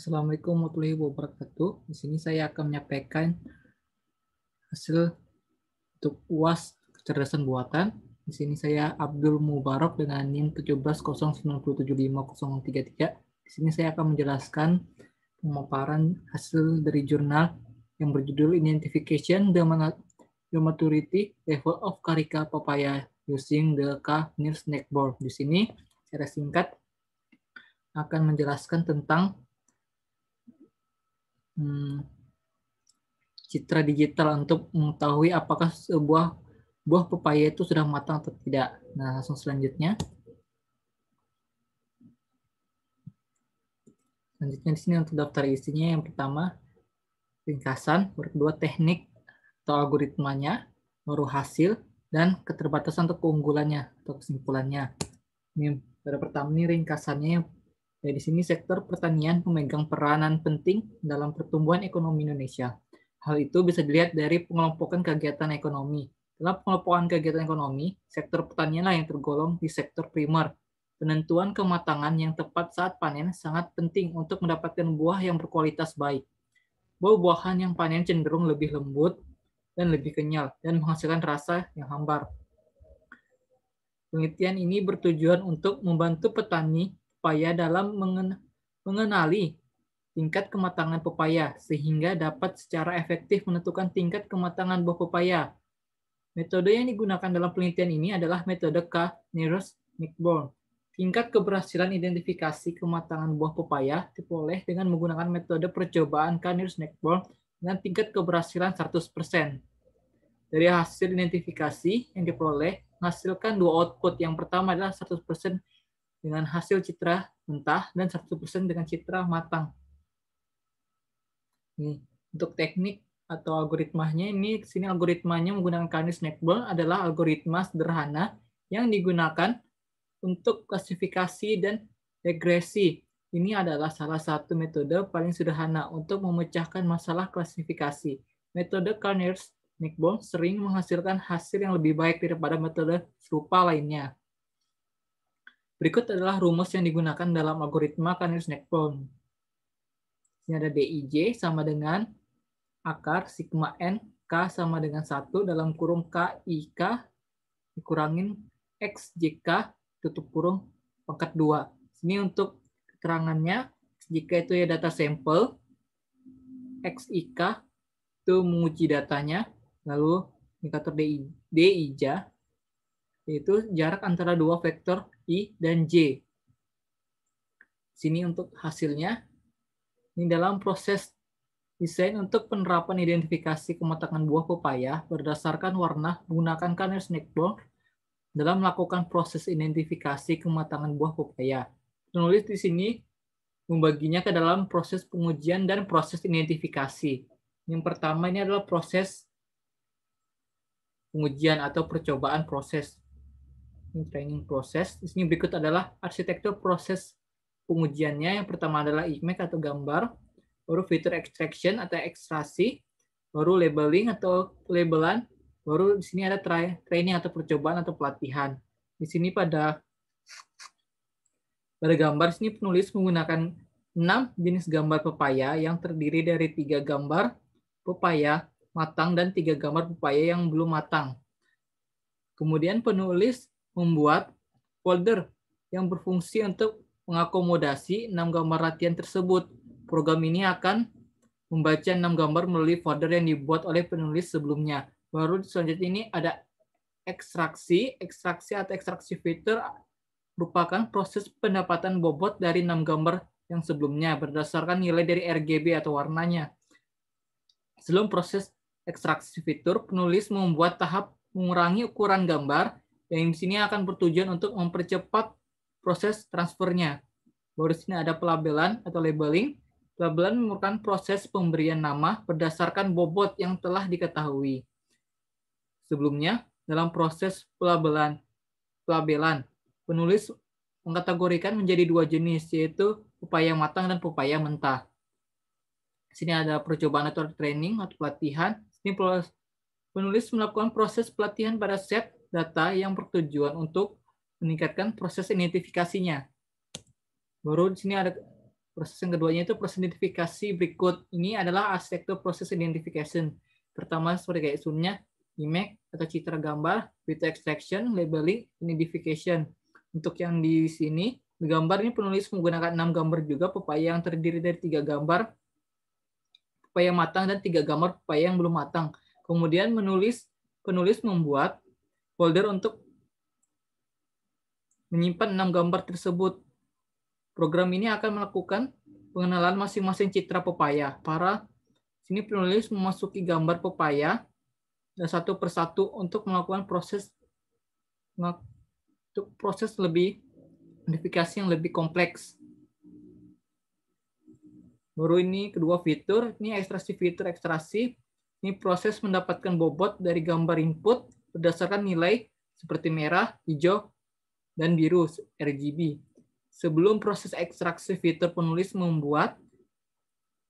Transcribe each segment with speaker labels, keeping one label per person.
Speaker 1: Assalamualaikum warahmatullahi wabarakatuh. Di sini saya akan menyampaikan hasil untuk UAS kecerdasan buatan. Di sini saya Abdul Mubarok dengan NIM 179750033. Di sini saya akan menjelaskan pemaparan hasil dari jurnal yang berjudul Identification the, Maturity Level of Karika Papaya using the K Near Neckboard. Di sini secara singkat akan menjelaskan tentang hmm, citra digital untuk mengetahui apakah sebuah buah pepaya itu sudah matang atau tidak. Nah, langsung selanjutnya. Selanjutnya di sini untuk daftar isinya yang pertama ringkasan, kedua teknik atau algoritmanya, baru hasil dan keterbatasan atau keunggulannya atau kesimpulannya. Ini pada pertama ini ringkasannya yang di sini sektor pertanian memegang peranan penting dalam pertumbuhan ekonomi Indonesia. Hal itu bisa dilihat dari pengelompokan kegiatan ekonomi. Dalam pengelompokan kegiatan ekonomi, sektor pertanianlah yang tergolong di sektor primer. Penentuan kematangan yang tepat saat panen sangat penting untuk mendapatkan buah yang berkualitas baik. Buah-buahan yang panen cenderung lebih lembut dan lebih kenyal dan menghasilkan rasa yang hambar. Penelitian ini bertujuan untuk membantu petani pepaya dalam mengenali tingkat kematangan pepaya sehingga dapat secara efektif menentukan tingkat kematangan buah pepaya. Metode yang digunakan dalam penelitian ini adalah metode K. Nearest Nickborn. Tingkat keberhasilan identifikasi kematangan buah pepaya diperoleh dengan menggunakan metode percobaan K. Nearest Nickborn dengan tingkat keberhasilan 100%. Dari hasil identifikasi yang diperoleh, menghasilkan dua output. Yang pertama adalah 100% dengan hasil citra mentah dan satu persen dengan citra matang. Nih, untuk teknik atau algoritmanya ini sini algoritmanya menggunakan kanis Netball adalah algoritma sederhana yang digunakan untuk klasifikasi dan regresi. Ini adalah salah satu metode paling sederhana untuk memecahkan masalah klasifikasi. Metode Carney's Netball sering menghasilkan hasil yang lebih baik daripada metode serupa lainnya. Berikut adalah rumus yang digunakan dalam algoritma Carnot Snackbone. Ini ada DIJ sama dengan akar sigma n k sama dengan 1 dalam kurung k ik dikurangin x jk tutup kurung pangkat 2. Ini untuk keterangannya jika itu ya data sampel x ik itu menguji datanya lalu indikator DI, DIJ yaitu jarak antara dua vektor I, dan J. Sini untuk hasilnya. Ini dalam proses desain untuk penerapan identifikasi kematangan buah pepaya berdasarkan warna menggunakan kernel Snackborn dalam melakukan proses identifikasi kematangan buah pepaya. Penulis di sini membaginya ke dalam proses pengujian dan proses identifikasi. Yang pertama ini adalah proses pengujian atau percobaan proses ini training proses. Di sini berikut adalah arsitektur proses pengujiannya. Yang pertama adalah image atau gambar, baru fitur extraction atau ekstrasi, baru labeling atau labelan, baru di sini ada try, training atau percobaan atau pelatihan. Di sini pada pada gambar sini penulis menggunakan enam jenis gambar pepaya yang terdiri dari tiga gambar pepaya matang dan tiga gambar pepaya yang belum matang. Kemudian penulis membuat folder yang berfungsi untuk mengakomodasi enam gambar latihan tersebut. Program ini akan membaca enam gambar melalui folder yang dibuat oleh penulis sebelumnya. Baru selanjutnya ini ada ekstraksi. Ekstraksi atau ekstraksi fitur merupakan proses pendapatan bobot dari enam gambar yang sebelumnya berdasarkan nilai dari RGB atau warnanya. Sebelum proses ekstraksi fitur, penulis membuat tahap mengurangi ukuran gambar yang di sini akan bertujuan untuk mempercepat proses transfernya. Baru sini ada pelabelan atau labeling. Pelabelan merupakan proses pemberian nama berdasarkan bobot yang telah diketahui. Sebelumnya, dalam proses pelabelan, pelabelan penulis mengkategorikan menjadi dua jenis, yaitu pepaya matang dan pepaya mentah. Di sini ada percobaan atau training atau pelatihan. Di sini penulis melakukan proses pelatihan pada set data yang bertujuan untuk meningkatkan proses identifikasinya. Baru di sini ada proses yang keduanya itu proses identifikasi berikut. Ini adalah arsitektur proses identification. Pertama seperti kayak sunnya, image atau citra gambar, beta extraction, labeling, identification. Untuk yang di sini, gambar ini penulis menggunakan enam gambar juga, pepaya yang terdiri dari tiga gambar, pepaya matang dan tiga gambar pepaya yang belum matang. Kemudian menulis penulis membuat folder untuk menyimpan enam gambar tersebut. Program ini akan melakukan pengenalan masing-masing citra pepaya. Para sini penulis memasuki gambar pepaya dan satu persatu untuk melakukan proses untuk proses lebih modifikasi yang lebih kompleks. Baru ini kedua fitur, ini ekstrasi fitur ekstrasi. Ini proses mendapatkan bobot dari gambar input berdasarkan nilai seperti merah, hijau, dan biru RGB. Sebelum proses ekstraksi fitur penulis membuat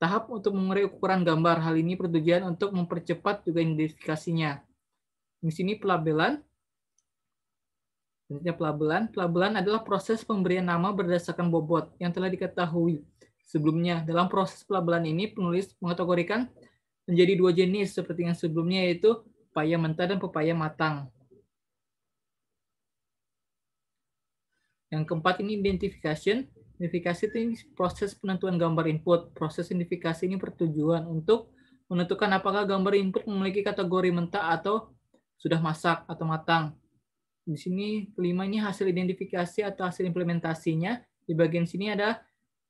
Speaker 1: tahap untuk mengurai ukuran gambar. Hal ini bertujuan untuk mempercepat juga identifikasinya. Di sini pelabelan. Selanjutnya pelabelan. Pelabelan adalah proses pemberian nama berdasarkan bobot yang telah diketahui sebelumnya. Dalam proses pelabelan ini, penulis mengkategorikan menjadi dua jenis seperti yang sebelumnya yaitu pepaya mentah dan pepaya matang. Yang keempat ini identification. Identifikasi itu ini proses penentuan gambar input. Proses identifikasi ini bertujuan untuk menentukan apakah gambar input memiliki kategori mentah atau sudah masak atau matang. Di sini kelima ini hasil identifikasi atau hasil implementasinya. Di bagian sini ada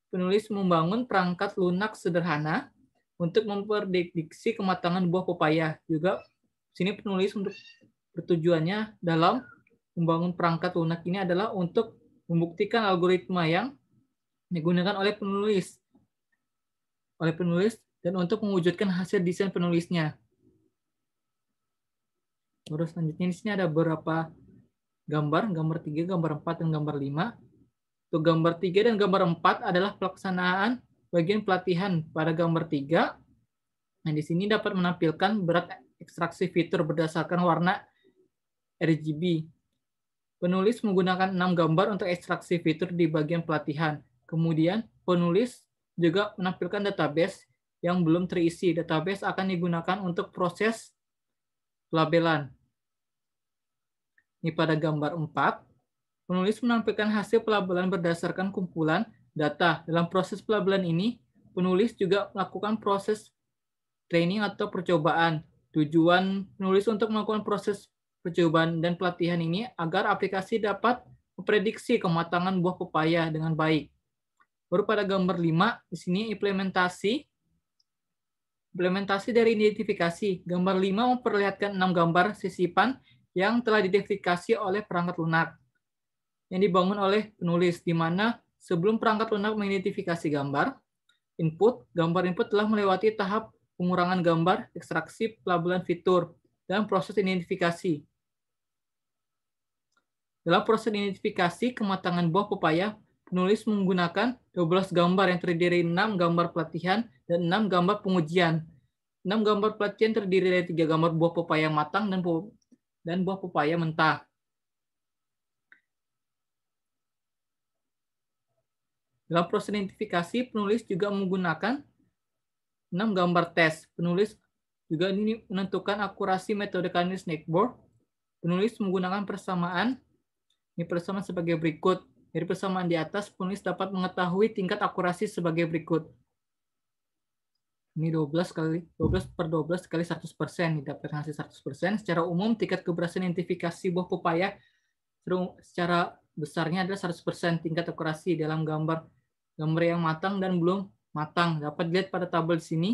Speaker 1: penulis membangun perangkat lunak sederhana untuk memprediksi kematangan buah pepaya. Juga sini penulis untuk bertujuannya dalam membangun perangkat lunak ini adalah untuk membuktikan algoritma yang digunakan oleh penulis oleh penulis dan untuk mewujudkan hasil desain penulisnya. Terus selanjutnya di sini ada beberapa gambar, gambar 3, gambar 4, dan gambar 5. Untuk gambar 3 dan gambar 4 adalah pelaksanaan bagian pelatihan pada gambar 3. Nah, di sini dapat menampilkan berat ekstraksi fitur berdasarkan warna RGB. Penulis menggunakan enam gambar untuk ekstraksi fitur di bagian pelatihan. Kemudian, penulis juga menampilkan database yang belum terisi. Database akan digunakan untuk proses pelabelan. Ini pada gambar 4, penulis menampilkan hasil pelabelan berdasarkan kumpulan data. Dalam proses pelabelan ini, penulis juga melakukan proses training atau percobaan. Tujuan penulis untuk melakukan proses percobaan dan pelatihan ini agar aplikasi dapat memprediksi kematangan buah pepaya dengan baik. Baru pada gambar 5, di sini implementasi implementasi dari identifikasi. Gambar 5 memperlihatkan 6 gambar sisipan yang telah diidentifikasi oleh perangkat lunak yang dibangun oleh penulis, di mana sebelum perangkat lunak mengidentifikasi gambar, input, gambar input telah melewati tahap pengurangan gambar, ekstraksi, pelabelan fitur, dan proses identifikasi. Dalam proses identifikasi kematangan buah pepaya, penulis menggunakan 12 gambar yang terdiri 6 gambar pelatihan dan 6 gambar pengujian. 6 gambar pelatihan terdiri dari 3 gambar buah pepaya matang dan dan buah pepaya mentah. Dalam proses identifikasi, penulis juga menggunakan 6. Gambar tes. Penulis juga ini menentukan akurasi metode kanis snakeboard Penulis menggunakan persamaan. Ini persamaan sebagai berikut. Dari persamaan di atas, penulis dapat mengetahui tingkat akurasi sebagai berikut. Ini 12 kali 12 per 12 kali 100 persen didapatkan hasil 100 persen. Secara umum, tingkat keberhasilan identifikasi buah pepaya secara besarnya adalah 100 persen tingkat akurasi dalam gambar gambar yang matang dan belum matang. Dapat dilihat pada tabel di sini.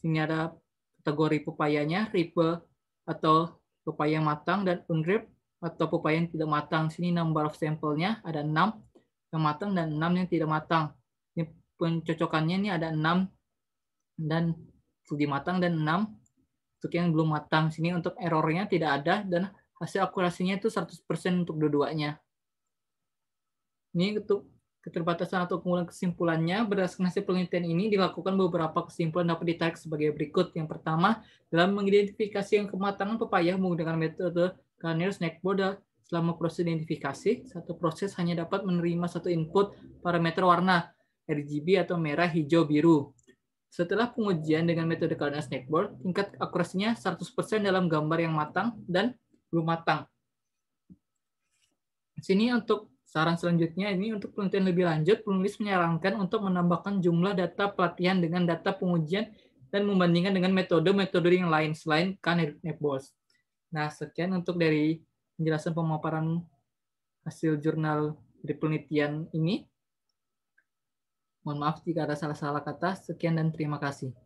Speaker 1: Sini ada kategori pepayanya, ripe atau pepaya yang matang dan unripe atau pepaya yang tidak matang. Sini number of sampelnya ada 6 yang matang dan 6 yang tidak matang. Ini pencocokannya ini ada 6 dan sudah matang dan 6 untuk yang belum matang. Sini untuk errornya tidak ada dan hasil akurasinya itu 100% untuk dua-duanya. Ini untuk Keterbatasan atau keunggulan kesimpulannya berdasarkan hasil penelitian ini dilakukan beberapa kesimpulan dapat ditarik sebagai berikut. Yang pertama, dalam mengidentifikasi yang kematangan pepaya menggunakan metode Garnier Snack Border, selama proses identifikasi, satu proses hanya dapat menerima satu input parameter warna RGB atau merah, hijau, biru. Setelah pengujian dengan metode Snack Snackboard, tingkat akurasinya 100% dalam gambar yang matang dan belum matang. Sini untuk Saran selanjutnya ini untuk penelitian lebih lanjut, penulis menyarankan untuk menambahkan jumlah data pelatihan dengan data pengujian dan membandingkan dengan metode-metode yang lain selain KNEPBOS. Nah, sekian untuk dari penjelasan pemaparan hasil jurnal dari penelitian ini. Mohon maaf jika ada salah-salah kata. Sekian dan terima kasih.